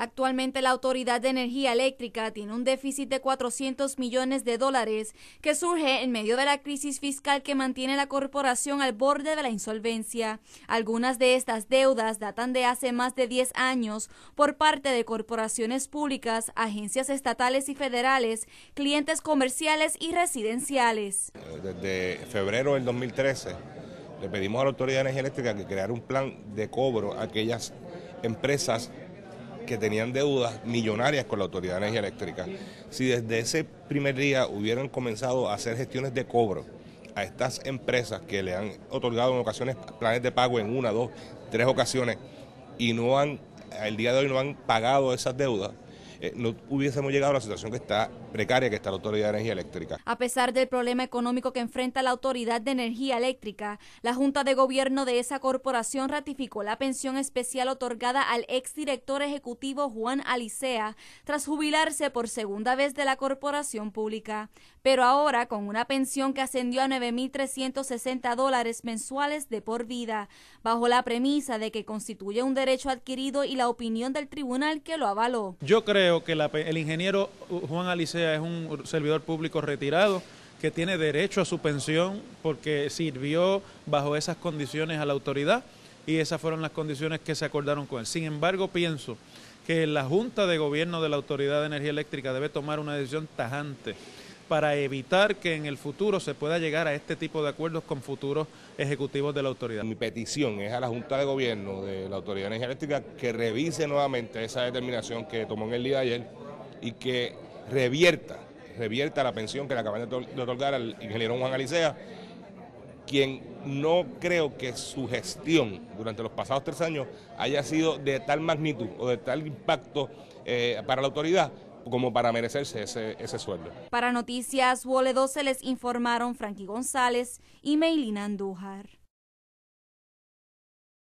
Actualmente la Autoridad de Energía Eléctrica tiene un déficit de 400 millones de dólares que surge en medio de la crisis fiscal que mantiene la corporación al borde de la insolvencia. Algunas de estas deudas datan de hace más de 10 años por parte de corporaciones públicas, agencias estatales y federales, clientes comerciales y residenciales. Desde febrero del 2013 le pedimos a la Autoridad de Energía Eléctrica que creara un plan de cobro a aquellas empresas que tenían deudas millonarias con la Autoridad de Energía Eléctrica. Si desde ese primer día hubieran comenzado a hacer gestiones de cobro a estas empresas que le han otorgado en ocasiones planes de pago en una, dos, tres ocasiones y no han, el día de hoy no han pagado esas deudas, eh, no hubiésemos llegado a la situación que está precaria que está la Autoridad de Energía Eléctrica. A pesar del problema económico que enfrenta la Autoridad de Energía Eléctrica, la Junta de Gobierno de esa corporación ratificó la pensión especial otorgada al exdirector ejecutivo Juan Alicea tras jubilarse por segunda vez de la corporación pública, pero ahora con una pensión que ascendió a 9.360 dólares mensuales de por vida, bajo la premisa de que constituye un derecho adquirido y la opinión del tribunal que lo avaló. Yo creo Creo que el ingeniero Juan Alicea es un servidor público retirado que tiene derecho a su pensión porque sirvió bajo esas condiciones a la autoridad y esas fueron las condiciones que se acordaron con él. Sin embargo, pienso que la Junta de Gobierno de la Autoridad de Energía Eléctrica debe tomar una decisión tajante para evitar que en el futuro se pueda llegar a este tipo de acuerdos con futuros ejecutivos de la autoridad. Mi petición es a la Junta de Gobierno de la Autoridad de Energía Eléctrica que revise nuevamente esa determinación que tomó en el día de ayer y que revierta, revierta la pensión que le acaban de otorgar al ingeniero Juan Alicea, quien no creo que su gestión durante los pasados tres años haya sido de tal magnitud o de tal impacto eh, para la autoridad como para merecerse ese, sueldo. Para Noticias Wole se les informaron Frankie González y Meilina Andújar.